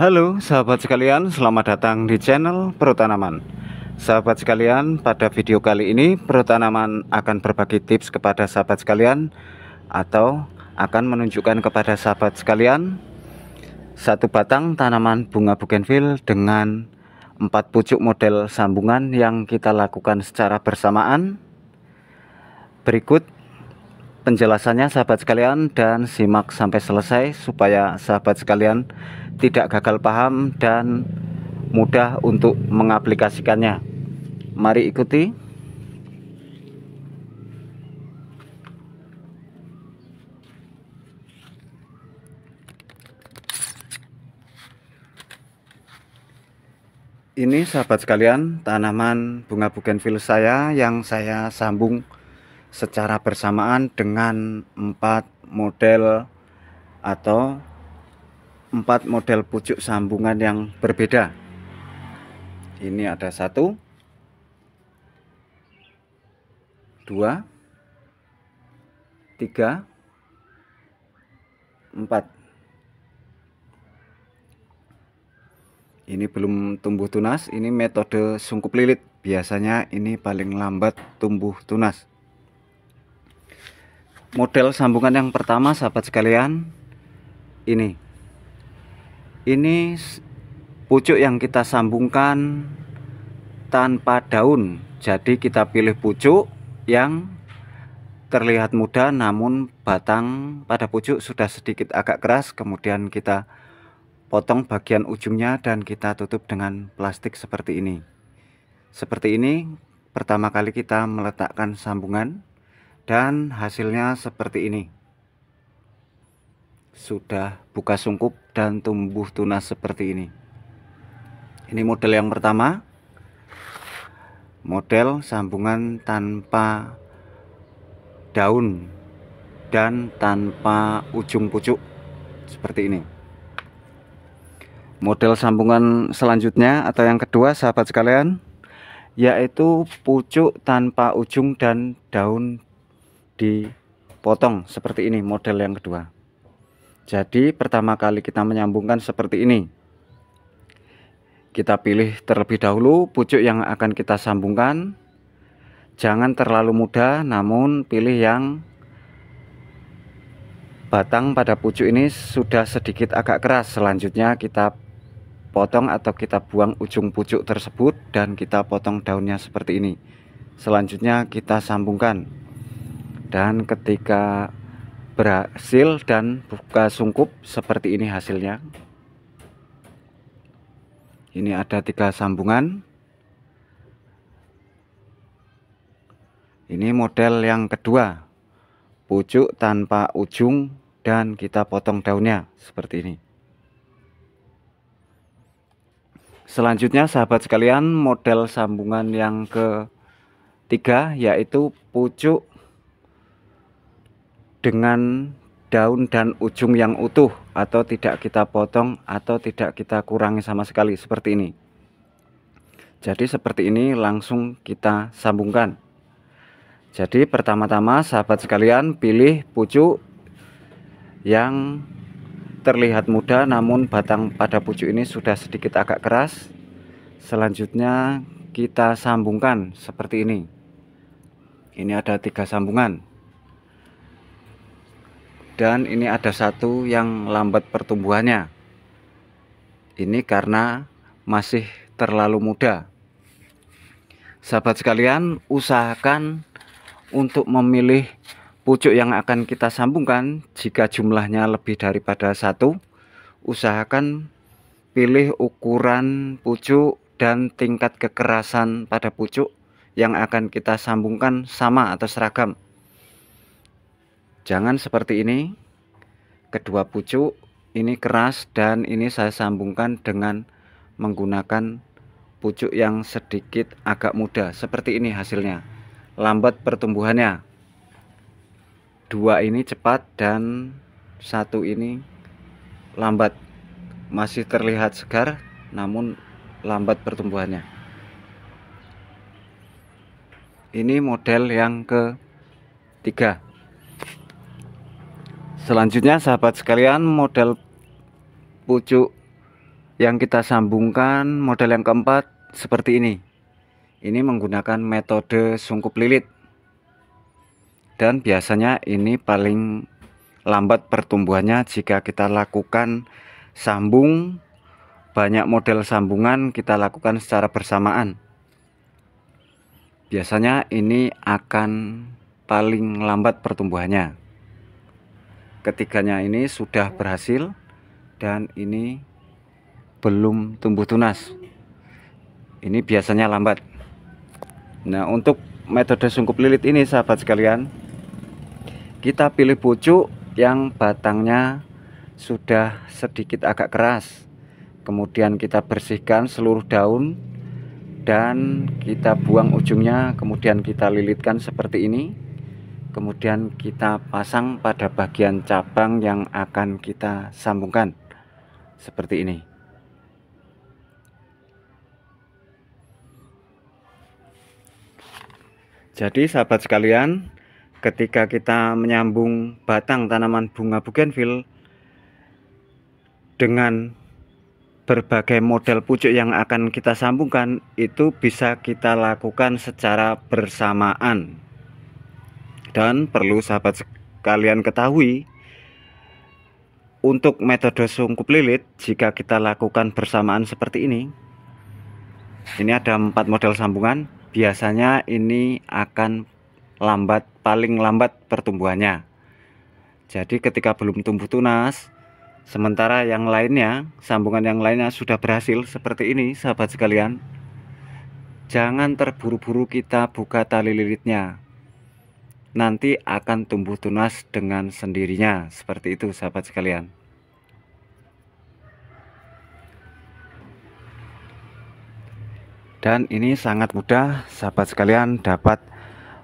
Halo sahabat sekalian, selamat datang di channel Perutanaman. Sahabat sekalian, pada video kali ini Perutanaman akan berbagi tips kepada sahabat sekalian atau akan menunjukkan kepada sahabat sekalian satu batang tanaman bunga bougainville dengan empat pucuk model sambungan yang kita lakukan secara bersamaan. Berikut penjelasannya sahabat sekalian dan simak sampai selesai supaya sahabat sekalian tidak gagal paham dan mudah untuk mengaplikasikannya. Mari ikuti. Ini sahabat sekalian tanaman bunga bougainville saya yang saya sambung secara bersamaan dengan empat model atau empat model pucuk sambungan yang berbeda ini ada satu dua tiga empat ini belum tumbuh tunas ini metode sungkup lilit biasanya ini paling lambat tumbuh tunas model sambungan yang pertama sahabat sekalian ini ini pucuk yang kita sambungkan tanpa daun jadi kita pilih pucuk yang terlihat muda namun batang pada pucuk sudah sedikit agak keras kemudian kita potong bagian ujungnya dan kita tutup dengan plastik seperti ini seperti ini pertama kali kita meletakkan sambungan dan hasilnya seperti ini sudah buka sungkup dan tumbuh tunas seperti ini ini model yang pertama model sambungan tanpa daun dan tanpa ujung pucuk seperti ini model sambungan selanjutnya atau yang kedua sahabat sekalian yaitu pucuk tanpa ujung dan daun dipotong seperti ini model yang kedua jadi pertama kali kita menyambungkan seperti ini. Kita pilih terlebih dahulu pucuk yang akan kita sambungkan. Jangan terlalu mudah, namun pilih yang batang pada pucuk ini sudah sedikit agak keras. Selanjutnya kita potong atau kita buang ujung pucuk tersebut dan kita potong daunnya seperti ini. Selanjutnya kita sambungkan. Dan ketika berhasil dan buka sungkup seperti ini hasilnya ini ada tiga sambungan ini model yang kedua pucuk tanpa ujung dan kita potong daunnya seperti ini selanjutnya sahabat sekalian model sambungan yang ketiga yaitu pucuk dengan daun dan ujung yang utuh atau tidak kita potong atau tidak kita kurangi sama sekali seperti ini jadi seperti ini langsung kita sambungkan jadi pertama-tama sahabat sekalian pilih pucuk yang terlihat muda namun batang pada pucuk ini sudah sedikit agak keras selanjutnya kita sambungkan seperti ini ini ada tiga sambungan dan ini ada satu yang lambat pertumbuhannya ini karena masih terlalu muda sahabat sekalian usahakan untuk memilih pucuk yang akan kita sambungkan jika jumlahnya lebih daripada satu usahakan pilih ukuran pucuk dan tingkat kekerasan pada pucuk yang akan kita sambungkan sama atau seragam Jangan seperti ini. Kedua pucuk ini keras dan ini saya sambungkan dengan menggunakan pucuk yang sedikit agak muda. Seperti ini hasilnya. Lambat pertumbuhannya. Dua ini cepat dan satu ini lambat. Masih terlihat segar namun lambat pertumbuhannya. Ini model yang ketiga selanjutnya sahabat sekalian model pucuk yang kita sambungkan model yang keempat seperti ini ini menggunakan metode sungkup lilit dan biasanya ini paling lambat pertumbuhannya jika kita lakukan sambung banyak model sambungan kita lakukan secara bersamaan biasanya ini akan paling lambat pertumbuhannya ketiganya ini sudah berhasil dan ini belum tumbuh tunas ini biasanya lambat nah untuk metode sungkup lilit ini sahabat sekalian kita pilih pucuk yang batangnya sudah sedikit agak keras kemudian kita bersihkan seluruh daun dan kita buang ujungnya kemudian kita lilitkan seperti ini kemudian kita pasang pada bagian cabang yang akan kita sambungkan seperti ini jadi sahabat sekalian ketika kita menyambung batang tanaman bunga bougainville dengan berbagai model pucuk yang akan kita sambungkan itu bisa kita lakukan secara bersamaan dan perlu sahabat sekalian ketahui, untuk metode sungkup lilit, jika kita lakukan bersamaan seperti ini, ini ada empat model sambungan. Biasanya ini akan lambat, paling lambat pertumbuhannya. Jadi ketika belum tumbuh tunas, sementara yang lainnya, sambungan yang lainnya sudah berhasil seperti ini, sahabat sekalian. Jangan terburu-buru kita buka tali lilitnya nanti akan tumbuh tunas dengan sendirinya. Seperti itu sahabat sekalian. Dan ini sangat mudah sahabat sekalian dapat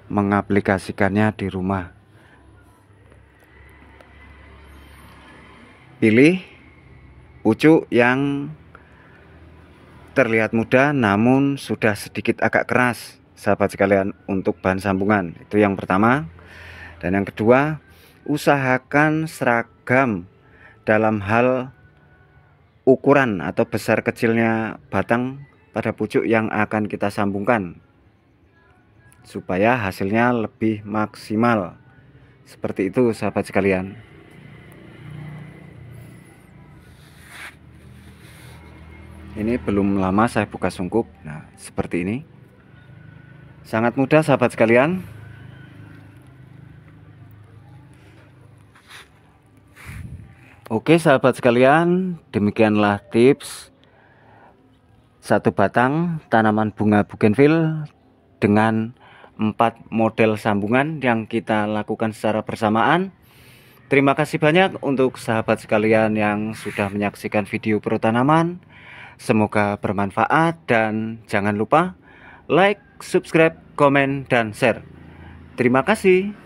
mengaplikasikannya di rumah. Pilih pucuk yang terlihat mudah namun sudah sedikit agak keras sahabat sekalian untuk bahan sambungan. Itu yang pertama. Dan yang kedua, usahakan seragam dalam hal ukuran atau besar kecilnya batang pada pucuk yang akan kita sambungkan supaya hasilnya lebih maksimal. Seperti itu sahabat sekalian. ini belum lama saya buka sungkup nah seperti ini Sangat mudah sahabat sekalian. Oke sahabat sekalian, demikianlah tips satu batang tanaman bunga bougainville dengan empat model sambungan yang kita lakukan secara bersamaan. Terima kasih banyak untuk sahabat sekalian yang sudah menyaksikan video pro Semoga bermanfaat dan jangan lupa like, subscribe, komen, dan share. Terima kasih.